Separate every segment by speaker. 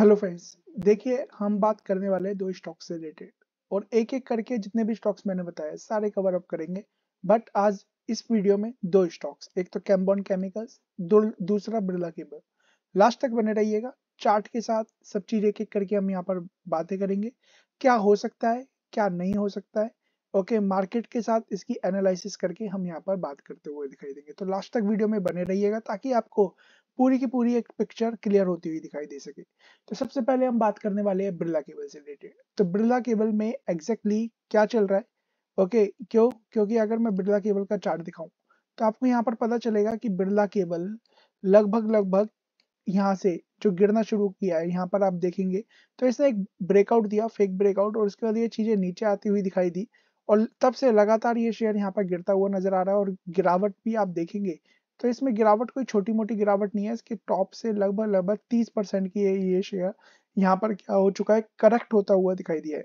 Speaker 1: hello friends देखिए हम बात करने वाले हैं दो स्टॉक्स से रिलेटेड और एक एक करके जितने भी स्टॉक्स मैंने बताया सारे कवर अप करेंगे बट आज इस वीडियो में दो स्टॉक्स एक तो कैम्बॉन केमिकल्स दूसरा बिरला केबल लास्ट तक बने रहिएगा चार्ट के साथ सब चीज एक एक करके हम यहाँ पर बातें करेंगे क्या हो सकता है क्या नहीं हो सकता है ओके okay, मार्केट के साथ इसकी एनालिसिस करके हम यहाँ पर बात करते हुए दिखाई देंगे तो लास्ट तक वीडियो में बने रहिएगा ताकि आपको पूरी की पूरी एक पिक्चर क्लियर होती हुई दिखाई दे सके तो सबसे पहले हम बात करने वाले हैं बिरला केबल से रिलेटेड तो बिरला केबल में एग्जैक्टली exactly क्या चल रहा है ओके okay, क्यों क्योंकि अगर मैं बिरला केबल का चार्ट दिखाऊं तो आपको यहाँ पर पता चलेगा कि बिरला केबल लगभग लगभग यहाँ से जो गिरना शुरू किया है यहाँ पर आप देखेंगे तो इसने एक ब्रेकआउट दिया फेक ब्रेकआउट और उसके बाद ये चीजें नीचे आती हुई दिखाई दी और तब से लगातार ये शेयर यहाँ पर गिरता हुआ नजर आ रहा है और गिरावट भी आप देखेंगे तो इसमें गिरावट कोई छोटी मोटी गिरावट नहीं है इसके टॉप से लगभग लगभग तीस परसेंट की ये शेयर यहाँ पर क्या हो चुका है करेक्ट होता हुआ दिखाई दिया है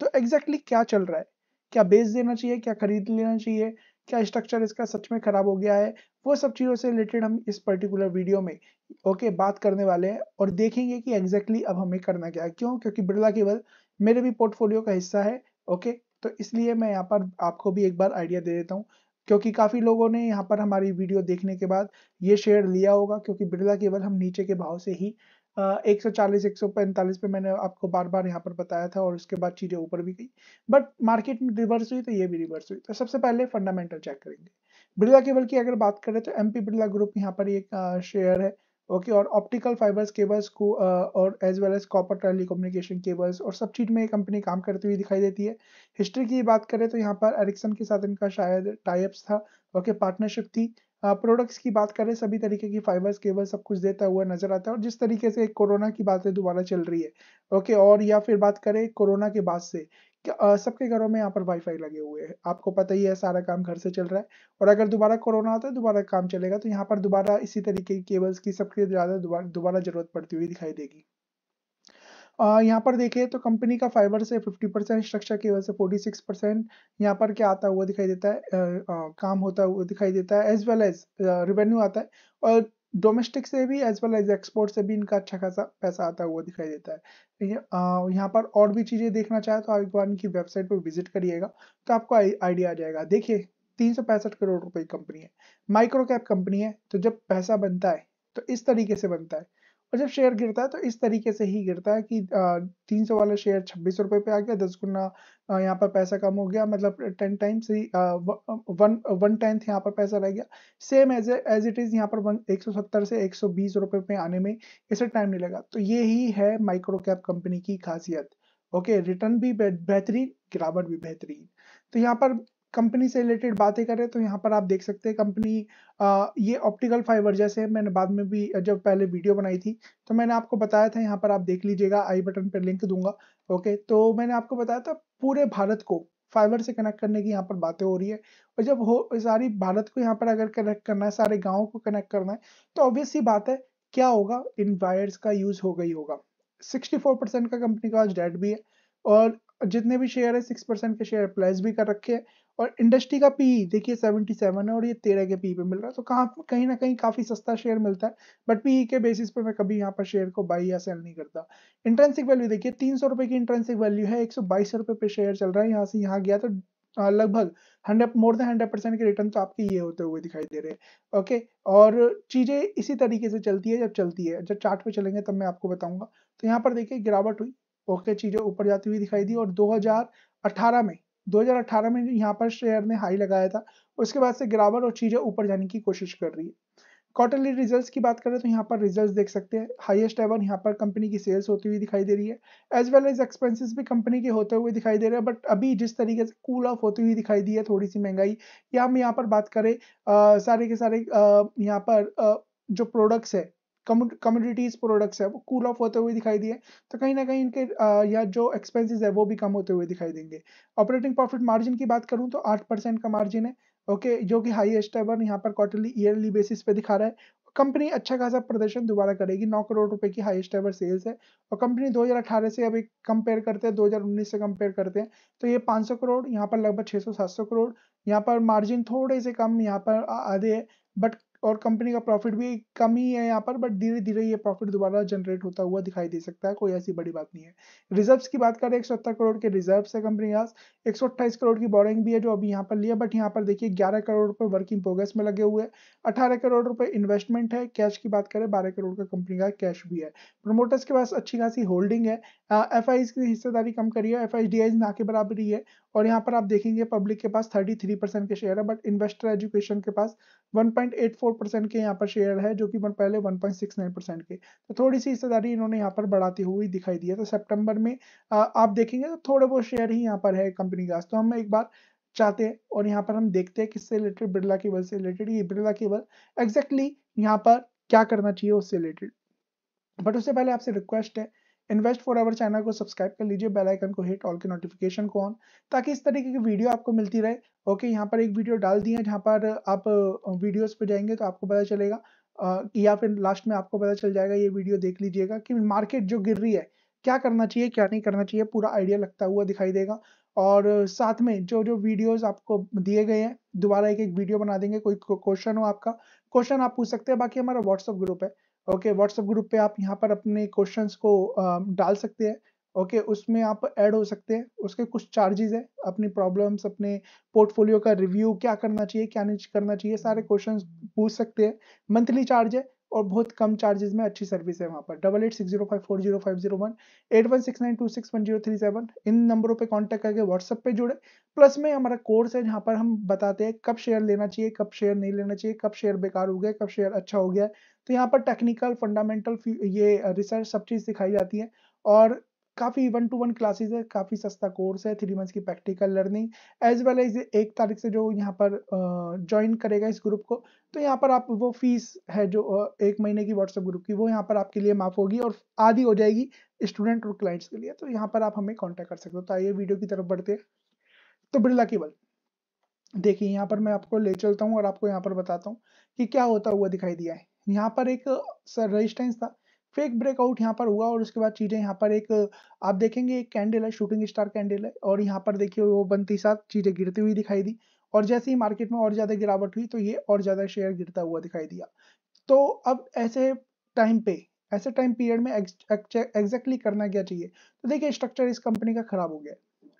Speaker 1: तो एग्जैक्टली exactly क्या चल रहा है क्या बेच देना चाहिए क्या खरीद लेना चाहिए क्या स्ट्रक्चर इसका सच में खराब हो गया है वो सब चीज़ों से रिलेटेड हम इस पर्टिकुलर वीडियो में ओके बात करने वाले हैं और देखेंगे कि एग्जैक्टली exactly अब हमें करना क्या है क्यों क्योंकि बिरला केवल मेरे भी पोर्टफोलियो का हिस्सा है ओके तो इसलिए मैं यहाँ पर आपको भी एक बार आइडिया दे देता हूँ क्योंकि काफ़ी लोगों ने यहाँ पर हमारी वीडियो देखने के बाद ये शेयर लिया होगा क्योंकि बिरला केवल हम नीचे के भाव से ही एक सौ चालीस एक सौ पैंतालीस पे मैंने आपको बार बार यहाँ पर बताया था और उसके बाद चीज़ें ऊपर भी गई बट मार्केट में रिवर्स हुई तो ये भी रिवर्स हुई तो सबसे पहले फंडामेंटल चेक करेंगे बिरला केवल की अगर बात करें तो एम पी बिरला ग्रुप यहाँ पर एक शेयर है ओके और ऑप्टिकल फाइबर्स केबल्स को और as well as copper telecommunication cables और सब चीज़ में ये कंपनी काम करती हुई दिखाई देती है हिस्ट्री की बात करें तो यहाँ पर एरिक्सन के साथ इनका शायद टाइप्स था ओके पार्टनरशिप थी प्रोडक्ट्स uh, की बात करें सभी तरीके की फाइबर्स केबल सब कुछ देता हुआ नजर आता है और जिस तरीके से कोरोना की बातें दोबारा चल रही है ओके और या फिर बात करें कोरोना के बाद से सबके घरों में यहाँ पर वाईफाई लगे हुए हैं आपको पता ही है सारा काम घर से चल रहा है और अगर दोबारा कोरोना आता है दोबारा काम चलेगा तो यहाँ पर दोबारा इसी तरीके की केबल्स की सबके ज़्यादा दोबारा जरूरत पड़ती हुई दिखाई देगी यहाँ पर देखें तो कंपनी का फाइबर से 50 परसेंट स्ट्रक्चर केबल से 46 परसेंट यहाँ पर क्या आता हुआ दिखाई देता है आ, आ, काम होता हुआ दिखाई देता है एज वेल एज रिवेन्यू आता है और डोमेस्टिक से भी एज वेल एज एक्सपोर्ट से भी इनका अच्छा खासा पैसा आता हुआ दिखाई देता है यहाँ पर और भी चीज़ें देखना चाहे तो आप एक बार इनकी वेबसाइट पर विजिट करिएगा तो आपको आइडिया आ जाएगा देखिए तीन सौ पैंसठ करोड़ रुपए की कंपनी है माइक्रो कैप कंपनी है तो जब पैसा बनता है तो इस तरीके से बनता है और जब शेयर गिरता है तो इस तरीके से ही गिरता है कि तीन सौ वाला शेयर छब्बीस रुपये पे आ गया दस गुना यहाँ पर पैसा कम हो गया मतलब टेन टाइम्स ही वन वन टेंथ यहाँ पर पैसा रह गया same as as it is यहाँ पर वन एक सौ सत्तर से एक सौ बीस रुपये पे आने में इसे टाइम नहीं लगा तो ये ही है माइक्रो कैप कंपनी की खासियत ओके रिटर्न भी बेहतरीन गिरावट भी बेहतरीन तो यहाँ पर कंपनी से रिलेटेड बातें करें तो यहाँ पर आप देख सकते हैं कंपनी ये ऑप्टिकल फाइबर जैसे मैंने बाद में भी जब पहले वीडियो बनाई थी तो मैंने आपको बताया था यहाँ पर आप देख लीजिएगा आई बटन पर लिंक दूंगा ओके तो मैंने आपको बताया था पूरे भारत को फाइबर से कनेक्ट करने की यहाँ पर बातें हो रही है और जब हो सारी भारत को यहाँ पर अगर कनेक्ट करना है सारे गाँव को कनेक्ट करना है तो ऑब्वियस ही बात है क्या होगा इन वायर्स का यूज हो गई होगा सिक्सटी परसेंट का कंपनी का आज डेट भी है और जितने भी शेयर है सिक्स परसेंट के शेयर प्लेस भी कर रखे हैं और इंडस्ट्री का पी देखिए 77 है और ये 13 के पी पे मिल रहा है तो कहाँ कहीं ना कहीं काफ़ी सस्ता शेयर मिलता है बट पी के बेसिस पे मैं कभी यहाँ पर शेयर को बाई या सेल नहीं करता इंट्रेंसिक वैल्यू देखिए तीन सौ रुपए की इंट्रेंसिक वैल्यू है एक सौ बाईस रुपए पे शेयर चल रहा है यहाँ से यहाँ गया तो लगभग hundred more than hundred percent के रिटर्न तो आपके ये होते हुए दिखाई दे रहे हैं ओके और चीज़ें इसी तरीके से चलती है जब चलती है जब चार्ट पे चलेंगे तब मैं आपको बताऊंगा तो यहाँ पर देखिए गिरावट हुई ओके चीज़ें ऊपर जाती हुई दिखाई दी और 2018 में 2018 में यहाँ पर शेयर ने हाई लगाया था उसके बाद से गिरावट और चीज़ें ऊपर जाने की कोशिश कर रही है क्वार्टरली रिजल्ट्स की बात करें तो यहाँ पर रिजल्ट्स देख सकते हैं हाईएस्ट एवर यहाँ पर कंपनी की सेल्स होती हुई दिखाई दे रही है एज वेल एज एक्सपेंसेस भी कंपनी के होते हुए दिखाई दे रहे हैं बट अभी जिस तरीके से कूल ऑफ होती हुई दिखाई दी है थोड़ी सी महंगाई या हम यहाँ पर बात करें आ, सारे के सारे यहाँ पर आ, जो प्रोडक्ट्स है कम्युनिटीज प्रोडक्ट्स है वो कूल ऑफ होते हुए दिखाई दिए तो कहीं ना कहीं इनके या जो एक्सपेंसेस है वो भी कम होते हुए दिखाई देंगे ऑपरेटिंग प्रॉफिट मार्जिन की बात करूँ तो आठ परसेंट का मार्जिन है ओके जो कि हाईएस्ट एवर यहाँ पर क्वार्टरली ईयरली बेसिस पे दिखा रहा है कंपनी अच्छा खासा प्रदर्शन दोबारा करेगी नौ करोड़ रुपए की हाईएस्ट एवर सेल्स है और कंपनी 2018 से अभी कंपेयर करते हैं 2019 से कंपेयर करते हैं तो ये 500 करोड़ यहाँ पर लगभग 600-700 करोड़ यहाँ पर मार्जिन थोड़े से कम यहाँ पर आधे है बट और कंपनी का प्रॉफिट भी कम ही है यहाँ पर बट धीरे धीरे ये प्रॉफिट दोबारा जनरेट होता हुआ दिखाई दे सकता है कोई ऐसी बड़ी बात नहीं है रिजर्व्स की बात करें एक करोड़ के रिजर्व्स है कंपनी आज एक करोड़ की बोरिंग भी है जो अभी यहाँ पर लिया बट यहाँ पर देखिए ग्यारह करोड़ रुपये वर्किंग प्रोग्रेस में लगे हुए अठारह करोड़ रुपये इन्वेस्टमेंट है कैश की बात करें बारह करोड़ का कंपनी का कैश भी है प्रमोटर्स के पास अच्छी खासी होल्डिंग है एफ की हिस्सेदारी कम करी है एफ ना के बराबर ही है और यहाँ पर आप देखेंगे पब्लिक के पास थर्टी के शेयर है बट इन्वेस्टर एजुकेशन के पास वन फोर परसेंट के यहाँ पर शेयर है जो कि पहले one point six nine percent के तो थोड़ी सी हिस्सेदारी इन्होंने यहाँ पर बढ़ाती हुई दिखाई दी है तो सेप्टेम्बर में आ, आप देखेंगे तो थोड़े बहुत शेयर ही यहाँ पर है कंपनी का तो हम एक बार चाहते हैं और यहाँ पर हम देखते हैं किससे रिलेटेड बिरला केबल से रिलेटेड ये बिरला केबल एग्जैक्टली यहाँ पर क्या करना चाहिए उससे रिलेटेड बट उससे पहले आपसे रिक्वेस्ट है इन्वेस्ट फॉर आवर चैनल को सब्सक्राइब कर लीजिए बेल आइकन को हिट ऑल के नोटिफिकेशन को ऑन ताकि इस तरीके की वीडियो आपको मिलती रहे ओके यहाँ पर एक वीडियो डाल दिए जहाँ पर आप वीडियोस पे जाएंगे तो आपको पता चलेगा या फिर लास्ट में आपको पता चल जाएगा ये वीडियो देख लीजिएगा कि मार्केट जो गिर रही है क्या करना चाहिए क्या नहीं करना चाहिए पूरा आइडिया लगता हुआ दिखाई देगा और साथ में जो जो वीडियोस आपको दिए गए हैं दोबारा एक एक वीडियो बना देंगे कोई क्वेश्चन हो आपका क्वेश्चन आप पूछ सकते हैं बाकी हमारा व्हाट्सअप ग्रुप है ओके व्हाट्सएप ग्रुप पे आप यहाँ पर अपने क्वेश्चन को डाल सकते हैं ओके okay, उसमें आप ऐड हो सकते हैं उसके कुछ चार्जेस है अपनी प्रॉब्लम्स अपने पोर्टफोलियो का रिव्यू क्या करना चाहिए क्या नहीं करना चाहिए सारे क्वेश्चन पूछ सकते हैं मंथली चार्ज है और बहुत कम चार्जेस में अच्छी सर्विस है वहाँ पर double eight six zero five four zero five zero one eight one six nine two six one zero three seven इन नंबरों पे कांटेक्ट करके व्हाट्सअप पे जुड़े प्लस में हमारा कोर्स है जहाँ पर हम बताते हैं कब शेयर लेना चाहिए कब शेयर नहीं लेना चाहिए कब शेयर बेकार हो गया कब शेयर अच्छा हो गया तो यहाँ पर टेक्निकल फंडामेंटल ये रिसर्च सब चीज़ सिखाई जाती है और काफ़ी वन टू वन क्लासेस है काफ़ी सस्ता कोर्स है थ्री मंथ्स की practical learning as well as एक तारीख से जो यहाँ पर ज्वाइन करेगा इस ग्रुप को तो यहाँ पर आप वो फीस है जो एक महीने की व्हाट्सएप ग्रुप की वो यहाँ पर आपके लिए माफ़ होगी और आधी हो जाएगी स्टूडेंट और क्लाइंट्स के लिए तो यहाँ पर आप हमें कॉन्टेक्ट कर सकते हो तो आइए वीडियो की तरफ बढ़ते हैं तो बिरला की बल देखिए यहाँ पर मैं आपको ले चलता हूँ और आपको यहाँ पर बताता हूँ कि क्या होता हुआ दिखाई दिया है यहाँ पर एक रजिस्टेंस था फेक ब्रेकआउट यहाँ पर हुआ और उसके बाद चीज़ें यहाँ पर एक आप देखेंगे एक कैंडल है शूटिंग स्टार कैंडल है और यहाँ पर देखिए वो बनती साथ चीज़ें गिरती हुई दिखाई दी और जैसे ही मार्केट में और ज़्यादा गिरावट हुई तो ये और ज़्यादा शेयर गिरता हुआ दिखाई दिया तो अब ऐसे टाइम पे ऐसे टाइम पीरियड में एग्जैक्टली करना क्या चाहिए तो देखिए स्ट्रक्चर इस कंपनी का खराब हो गया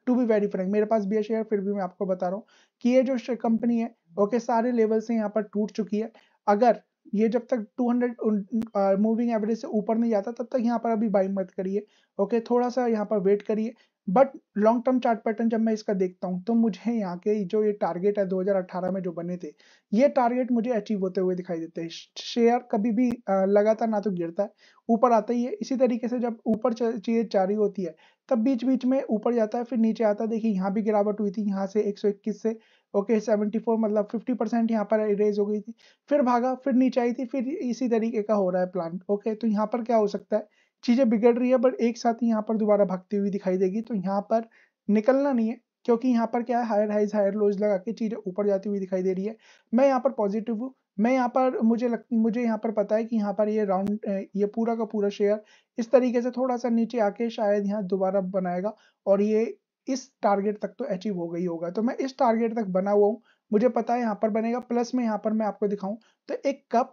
Speaker 1: टू बी वेरी फ्रेंक मेरे पास भी है शेयर फिर भी मैं आपको बता रहा हूँ कि ये जो कंपनी है ओके सारे लेवल से यहाँ पर टूट चुकी है अगर ये जब तक 200 मूविंग एवरेज से ऊपर नहीं जाता तब तक यहाँ पर अभी बाइंग मत करिए ओके थोड़ा सा यहाँ पर वेट करिए but long term chart pattern जब मैं इसका देखता हूँ तो मुझे यहाँ के जो ये टारगेट है 2018 में जो बने थे ये टारगेट मुझे अचीव होते हुए दिखाई देते हैं शेयर कभी भी लगातार ना तो गिरता है ऊपर आता ही है इसी तरीके से जब ऊपर चीज़ें जारी होती है तब बीच बीच में ऊपर जाता है फिर नीचे आता है देखिए यहाँ भी गिरावट हुई थी यहाँ से एक से ओके सेवेंटी मतलब फिफ्टी परसेंट यहाँ पर रेज हो गई थी फिर भागा फिर नीचे आई थी फिर इसी तरीके का हो रहा है प्लान ओके तो यहाँ पर क्या हो सकता है चीज़ें बिगड़ रही है बट एक साथ ही यहाँ पर दोबारा भागती हुई दिखाई देगी तो यहाँ पर निकलना नहीं है क्योंकि यहाँ पर क्या है हायर हाइज हायर लोज लगा के चीज़ें ऊपर जाती हुई दिखाई दे रही है मैं यहाँ पर पॉजिटिव हूँ मैं यहाँ पर मुझे लग, मुझे यहाँ पर पता है कि यहाँ पर ये राउंड ये पूरा का पूरा शेयर इस तरीके से थोड़ा सा नीचे आके शायद यहाँ दोबारा बनाएगा और ये इस टारगेट तक तो अचीव हो गई होगा तो मैं इस टारगेट तक बना हुआ हूँ मुझे पता है यहाँ पर बनेगा प्लस में यहाँ पर मैं आपको दिखाऊं तो एक कप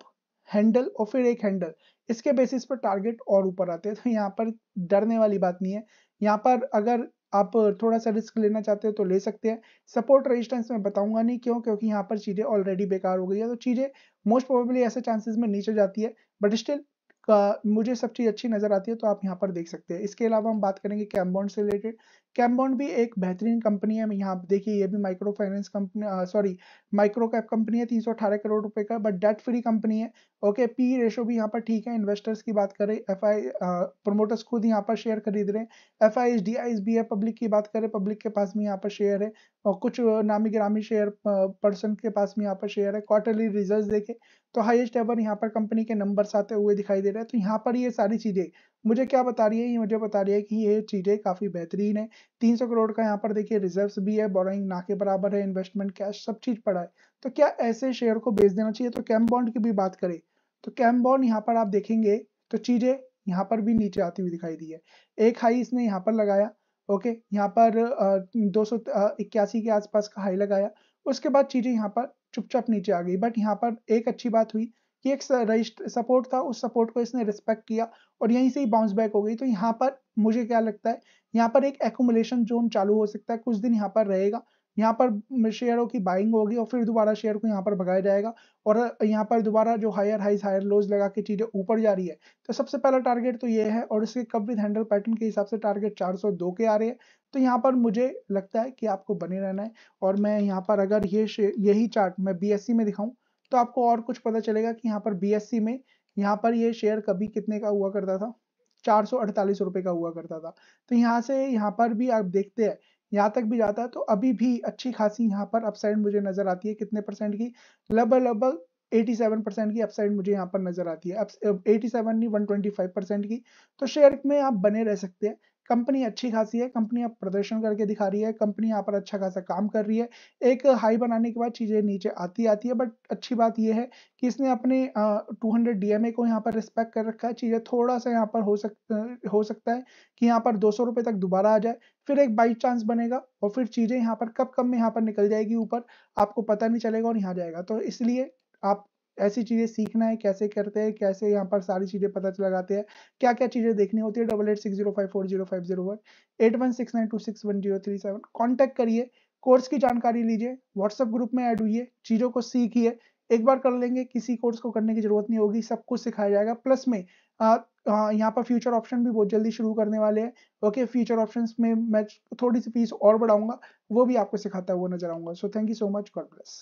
Speaker 1: हैंडल और फिर एक हैंडल इसके बेसिस पर टारगेट और ऊपर आते हैं तो यहाँ पर डरने वाली बात नहीं है यहाँ पर अगर आप थोड़ा सा रिस्क लेना चाहते हो तो ले सकते हैं सपोर्ट रेजिस्टेंस मैं बताऊंगा नहीं क्यों क्योंकि यहाँ पर चीज़ें ऑलरेडी बेकार हो गई है तो चीज़ें मोस्ट प्रोबेबली ऐसे चांसेस में नीचे जाती है बट स्टिल मुझे सब चीज़ अच्छी नज़र आती है तो आप यहाँ पर देख सकते हैं इसके अलावा हम बात करेंगे कैम्बॉन्ड से रिलेटेड कैम्बॉन्ड भी एक बेहतरीन कंपनी है यहाँ देखिए ये भी micro finance company sorry micro cap company है तीन करोड़ रुपए का बट डेट फ्री कंपनी है ओके पी रेशो भी यहाँ पर ठीक है इन्वेस्टर्स की बात करें एफ प्रमोटर्स खुद यहाँ पर शेयर खरीद रहे हैं एफ आई एस है पब्लिक की बात करें पब्लिक के पास भी यहाँ पर शेयर है और कुछ नामी ग्रामी शेयर पर्सन के पास भी यहाँ पर शेयर है क्वार्टरली रिजल्ट देखे तो हाईएस्ट एवर यहाँ पर कंपनी के नंबर आते हुए दिखाई दे रहे हैं तो यहाँ पर ये सारी चीज़ें मुझे क्या बता रही है ये मुझे बता रही है कि ये चीज़ें काफ़ी बेहतरीन है 300 करोड़ का यहाँ पर देखिए रिजर्व्स भी है बोरोइंग ना के बराबर है इन्वेस्टमेंट कैश सब चीज़ पड़ा है तो क्या ऐसे शेयर को बेच देना चाहिए तो कैम बॉन्ड की भी बात करें तो कैम बॉन्ड यहाँ पर आप देखेंगे तो चीज़ें यहाँ पर भी नीचे आती हुई दिखाई दी है एक हाई इसने यहाँ पर लगाया ओके यहाँ पर दो के आसपास का हाई लगाया उसके बाद चीज़ें यहाँ पर चुपचाप नीचे आ गई बट यहाँ पर एक अच्छी बात हुई कि एक सपोर्ट था उस सपोर्ट को इसने रिस्पेक्ट किया और यहीं से ही बाउंस बैक हो गई तो यहाँ पर मुझे क्या लगता है यहाँ पर एक एकोमुलेशन जोन चालू हो सकता है कुछ दिन यहाँ पर रहेगा यहाँ पर शेयरों की बाइंग होगी और फिर दोबारा शेयर को यहाँ पर भगाया जाएगा और यहाँ पर दोबारा जो हायर हाइज हायर लोज लगा के चीज़ें ऊपर जा रही है तो सबसे पहला टारगेट तो ये है और इसके कब विद हैंडल पैटर्न के हिसाब से टारगेट 402 के आ रहे हैं तो यहाँ पर मुझे लगता है कि आपको बने रहना है और मैं यहाँ पर अगर ये यही चार्ट मैं बी में दिखाऊँ तो आपको और कुछ पता चलेगा कि यहाँ पर बी में यहाँ पर ये शेयर कभी कितने का हुआ करता था चार सौ अड़तालीस रुपये का हुआ करता था तो यहाँ से यहाँ पर भी आप देखते हैं यहाँ तक भी जाता है तो अभी भी अच्छी खासी यहाँ पर अपसाइड मुझे नजर आती है कितने परसेंट की लगभग लगभग 87 परसेंट की अपसाइड मुझे यहाँ पर नजर आती है अब 87 नहीं 125 परसेंट की तो शेयर में आप बने रह सकते हैं कंपनी अच्छी खासी है कंपनी अब प्रदर्शन करके दिखा रही है कंपनी यहाँ पर अच्छा खासा काम कर रही है एक हाई बनाने के बाद चीज़ें नीचे आती आती है बट अच्छी बात यह है कि इसने अपने टू हंड्रेड डी को यहाँ पर रिस्पेक्ट कर रखा है चीज़ें थोड़ा सा यहाँ पर हो सक हो सकता है कि यहाँ पर दो सौ तक दोबारा आ जाए फिर एक बाई चांस बनेगा और फिर चीज़ें यहाँ पर कब कब में यहाँ पर निकल जाएगी ऊपर आपको पता नहीं चलेगा और यहाँ जाएगा तो इसलिए आप ऐसी चीज़ें सीखना है कैसे करते हैं कैसे यहाँ पर सारी चीज़ें पता लगाते हैं क्या क्या चीज़ें देखनी होती है double eight six zero five four zero five zero one eight one six nine two six one zero three seven contact करिए कोर्स की जानकारी लीजिए व्हाट्सएप ग्रुप में ऐड हुई चीज़ों को सीखिए एक बार कर लेंगे किसी कोर्स को करने की जरूरत नहीं होगी सब कुछ सिखाया जाएगा प्लस में यहाँ पर फ्यूचर ऑप्शन भी बहुत जल्दी शुरू करने वाले हैं ओके फ्यूचर ऑप्शन में मैं थोड़ी सी फीस और बढ़ाऊंगा वो भी आपको सिखाता हुआ नजर आऊंगा so thank you so much God bless